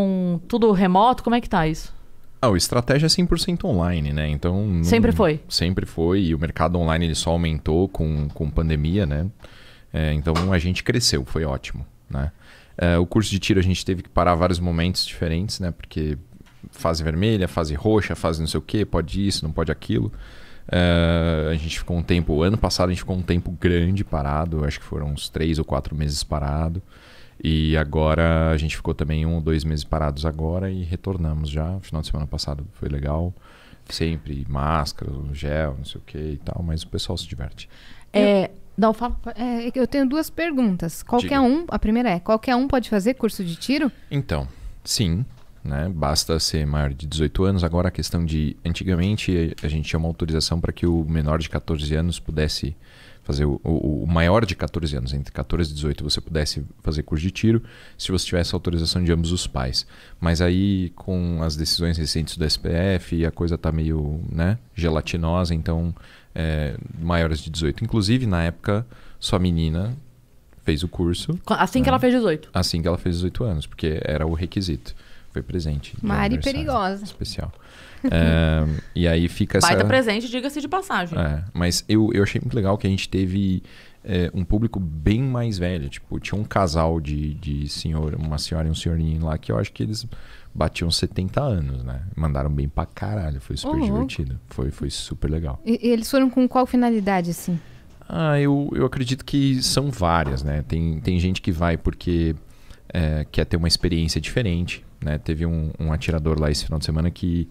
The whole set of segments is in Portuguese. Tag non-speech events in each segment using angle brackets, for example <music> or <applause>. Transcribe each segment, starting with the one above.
com tudo remoto? Como é que tá isso? Ah, o Estratégia é 100% online, né? Então... Não... Sempre foi? Sempre foi. E o mercado online ele só aumentou com, com pandemia, né? É, então, a gente cresceu. Foi ótimo, né? É, o curso de tiro a gente teve que parar vários momentos diferentes, né? Porque fase vermelha, fase roxa, fase não sei o que, pode isso, não pode aquilo. É, a gente ficou um tempo, ano passado a gente ficou um tempo grande parado, acho que foram uns três ou quatro meses parado. E agora a gente ficou também um ou dois meses parados agora e retornamos já. Final de semana passado foi legal. Sempre máscara, gel, não sei o que e tal, mas o pessoal se diverte. É, não, fala, é, é eu tenho duas perguntas. Qualquer Diga. um, a primeira é, qualquer um pode fazer curso de tiro? Então, sim. Né? Basta ser maior de 18 anos. Agora a questão de. Antigamente a gente tinha uma autorização para que o menor de 14 anos pudesse fazer o, o, maior de 14 anos, entre 14 e 18, você pudesse fazer curso de tiro, se você tivesse autorização de ambos os pais. Mas aí, com as decisões recentes do SPF, a coisa tá meio né, gelatinosa, então é, maiores de 18. Inclusive, na época, sua menina fez o curso. Assim né? que ela fez 18. Assim que ela fez 18 anos, porque era o requisito foi presente. Mari perigosa. Especial. é, e aí fica essa... Baita presente, diga-se de passagem. É, mas eu, eu achei muito legal que a gente teve é, um público bem mais velho. Tipo, tinha um casal de, de senhor, uma senhora e um senhorinho lá que eu acho que eles batiam 70 anos, né? Mandaram bem pra caralho. Foi super uhum. divertido. Foi, foi super legal. E, e eles foram com qual finalidade, assim? Ah, eu, eu acredito que são várias, né? Tem, tem gente que vai porque é, quer ter uma experiência diferente. Né? Teve um, um, atirador lá esse final de semana que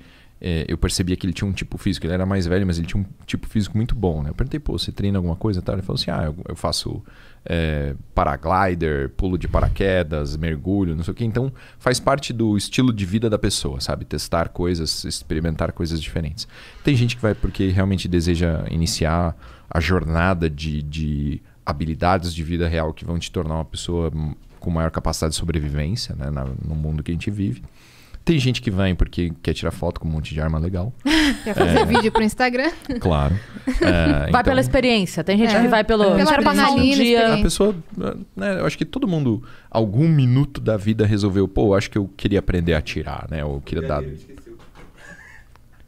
é, eu percebia que ele tinha um tipo físico. Ele era mais velho, mas ele tinha um tipo físico muito bom. Né? Eu perguntei, pô, você treina alguma coisa? Tal? Ele falou assim: ah, eu, eu faço é, paraglider, pulo de paraquedas, mergulho, não sei o que Então faz parte do estilo de vida da pessoa, sabe? Testar coisas, experimentar coisas diferentes. Tem gente que vai porque realmente deseja iniciar a jornada de, de habilidades de vida real que vão te tornar uma pessoa com maior capacidade de sobrevivência né, na, no mundo que a gente vive. Tem gente que vem porque quer tirar foto com um monte de arma legal. <laughs> Quer fazer é... vídeo pro Instagram? Claro. É, vai então... pela experiência. Tem gente é. que vai pelo. Pela quero passar um dia. A pessoa. Né, eu acho que todo mundo, algum minuto da vida, resolveu, pô, acho que eu queria aprender a tirar, né? Ou queria dar.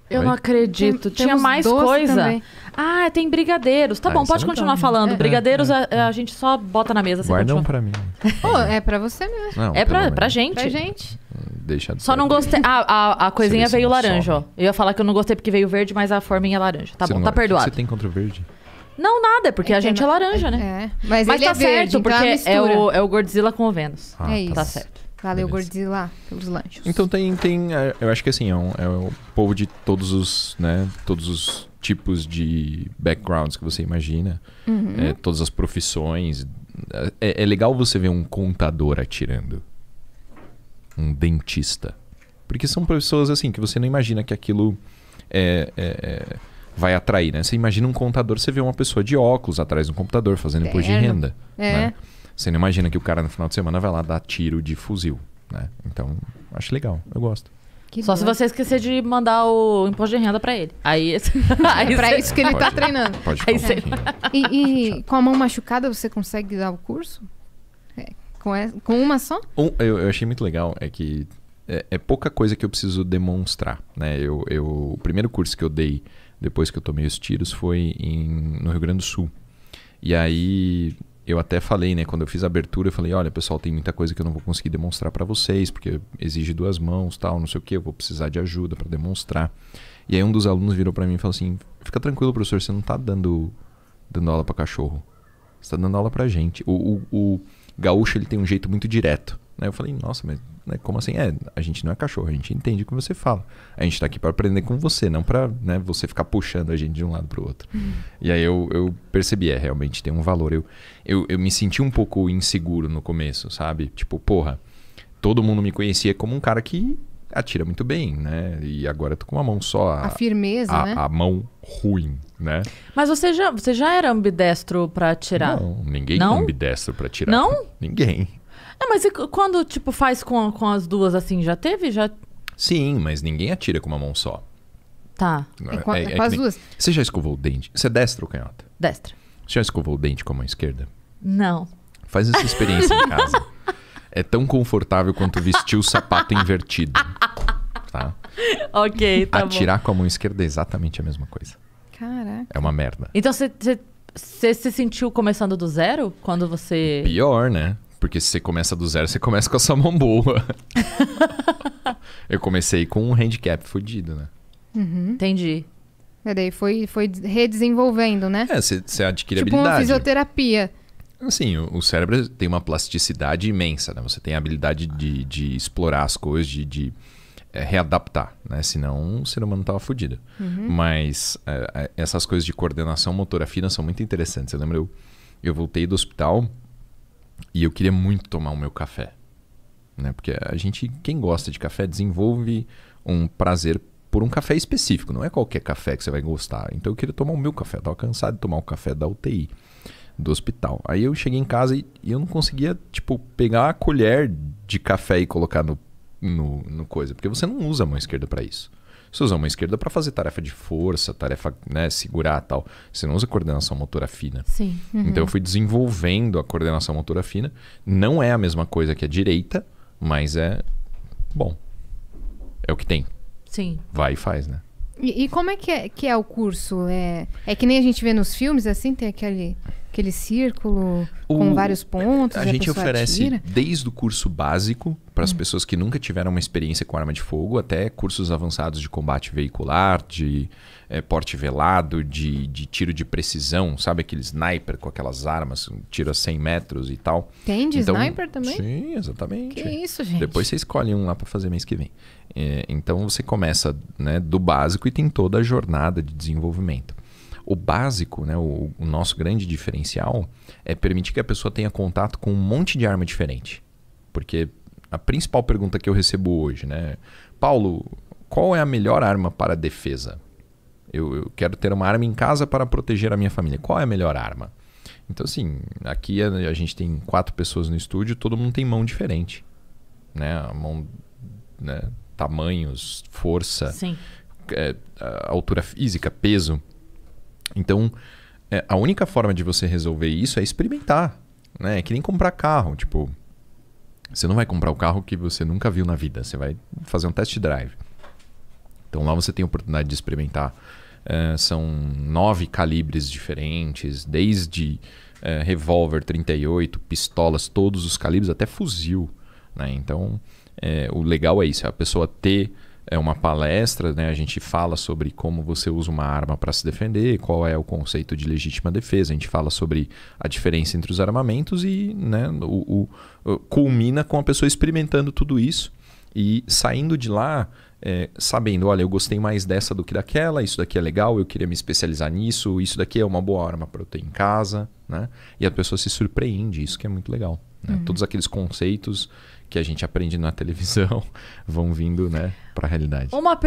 Eu Oi? não acredito. Tem, Tinha mais coisa. Também. Ah, tem brigadeiros. Tá ah, bom, pode é continuar falando. É, brigadeiros é, é. A, a, gente só bota na mesa. Guardam pra mim. oh, é pra você mesmo. Não, é pra, pra gente. Pra gente. Deixa só não gostei. A ah, a, a coisinha veio laranja, ó. Eu ia falar que eu não gostei porque veio verde, mas a forminha é laranja. Tá você bom, tá perdoado. O que você tem contra o verde? Não, nada, porque é, a gente é laranja, né? É. Mas, mas tá é verde, certo, então é porque é, o, é o Godzilla com o Vênus. Ah, é tá isso. Tá certo. Valeu, Beleza. Gordzilla, pelos lanches. Então tem, tem. É, eu acho que assim, é, um, é o povo de todos os, né? Todos os tipos de backgrounds que você imagina. Uhum. É, todas as profissões. É, é legal você ver um contador atirando. Um dentista. Porque são pessoas assim que você não imagina que aquilo é, é, é vai atrair, né? Você imagina um contador, você vê uma pessoa de óculos atrás de um computador fazendo imposto de renda. É. Né? Você não imagina que o cara no final de semana vai lá dar tiro de fuzil, né? Então, acho legal, eu gosto. Que Só doido. se você esquecer de mandar o imposto de renda para ele. Aí, <laughs> é aí é para isso que ele pode, tá treinando. Pode aí e, e com a mão machucada você consegue dar o curso? É, com, é, com uma só? Um, eu, eu achei muito legal é que é, é, pouca coisa que eu preciso demonstrar. Né? Eu, eu, o primeiro curso que eu dei depois que eu tomei os tiros foi em, no Rio Grande do Sul. E aí eu até falei, né, quando eu fiz a abertura, eu falei, olha, pessoal, tem muita coisa que eu não vou conseguir demonstrar para vocês, porque exige duas mãos, tal, não sei o que, eu vou precisar de ajuda para demonstrar. E aí um dos alunos virou para mim e falou assim: "Fica tranquilo, professor, você não tá dando dando aula para cachorro. Você tá dando aula para gente". O, o, o gaúcho, ele tem um jeito muito direto. Aí eu falei, nossa, mas né, como assim? É, a gente não é cachorro, a gente entende o que você fala. A gente está aqui para aprender com você, não para né, você ficar puxando a gente de um lado para o outro. Uhum. E aí eu, eu percebi, é, realmente tem um valor. Eu, eu, eu me senti um pouco inseguro no começo, sabe? Tipo, porra, todo mundo me conhecia como um cara que atira muito bem, né? E agora eu tô com uma mão só. A, a firmeza, a, né? A mão ruim, né? Mas você já, você já era ambidestro para atirar? Não, ninguém é não? é ambidestro para atirar. Não? Ninguém. É, mas quando, tipo, faz com, com as duas assim, já teve? Já... Sim, mas ninguém atira com uma mão só. Tá. É, é, com, é, com as nem... duas. Você já escovou o dente? Você é destra ou canhota? Destra. Você já escovou o dente com a mão esquerda? Não. Faz essa experiência em casa. <laughs> É tão confortável quanto vestir o sapato invertido. Tá? Ok, tá Atirar bom. com a mão esquerda é exatamente a mesma coisa. Caraca. É uma merda. Então você se sentiu começando do zero quando você. Pior, né? Porque se você começa do zero, você começa com a sua mão boa. <laughs> eu comecei com um handicap fodido, né? Uhum. Entendi. E é, daí foi, foi redesenvolvendo, né? É, você adquire tipo habilidade. Tipo uma fisioterapia. Assim, o, o, cérebro tem uma plasticidade imensa, né? Você tem a habilidade de, de explorar as coisas, de, de é, readaptar, né? Senão o ser humano tava fodido. Uhum. Mas é, é, essas coisas de coordenação motora fina são muito interessantes. Eu lembro, eu, eu voltei do hospital e eu queria muito tomar o meu café. Né? Porque a gente, quem gosta de café, desenvolve um prazer por um café específico. Não é qualquer café que você vai gostar. Então eu queria tomar o meu café. Eu tava cansado de tomar o café da UTI, do hospital. Aí eu cheguei em casa e, e eu não conseguia, tipo, pegar a colher de café e colocar no, no, no coisa. Porque você não usa a mão esquerda para isso. Você usa uma esquerda para fazer tarefa de força, tarefa, né, segurar tal. Você não usa coordenação motora fina. Sim. Uhum. Então eu fui desenvolvendo a coordenação motora fina. Não é a mesma coisa que a direita, mas é bom. É o que tem. Sim. Vai e faz, né? E, e como é que, é que é o curso? É, é que nem a gente vê nos filmes, assim, tem aquele Aquele círculo o, com vários pontos. A, a gente oferece atira. desde o curso básico para as hum. pessoas que nunca tiveram uma experiência com arma de fogo, até cursos avançados de combate veicular, de é, porte velado, de, de tiro de precisão, sabe? Aquele sniper com aquelas armas, um tiro a 100 metros e tal. Tem de então, sniper também? Sim, exatamente. Que isso, gente. Depois você escolhe um lá para fazer mês que vem. É, então você começa né, do básico e tem toda a jornada de desenvolvimento. O básico, né, o, o nosso grande diferencial é permitir que a pessoa tenha contato com um monte de arma diferente. Porque a principal pergunta que eu recebo hoje, né? Paulo, qual é a melhor arma para defesa? Eu, eu, quero ter uma arma em casa para proteger a minha família. Qual é a melhor arma? Então, assim, aqui a, a gente tem quatro pessoas no estúdio, todo mundo tem mão diferente. Né? A mão, né? tamanhos, força, é, altura física, peso. Então, é, a única forma de você resolver isso é experimentar. Né? É que nem comprar carro. Tipo, você não vai comprar o carro que você nunca viu na vida. Você vai fazer um test drive. Então lá você tem a oportunidade de experimentar. É, são nove calibres diferentes, desde uh, revólver 38, pistolas, todos os calibres, até fuzil. Né? Então, é, o legal é isso, é a pessoa ter é uma palestra, né? A gente fala sobre como você usa uma arma para se defender, qual é o conceito de legítima defesa, a gente fala sobre a diferença entre os armamentos e né, o, o culmina com a pessoa experimentando tudo isso e saindo de lá. É, sabendo, olha, eu gostei mais dessa do que daquela, isso daqui é legal, eu queria me especializar nisso, isso daqui é uma boa arma para eu ter em casa, né? E a pessoa se surpreende, isso que é muito legal. Né? Uhum. Todos aqueles conceitos que a gente aprende na televisão <laughs> vão vindo né, para a realidade. Uma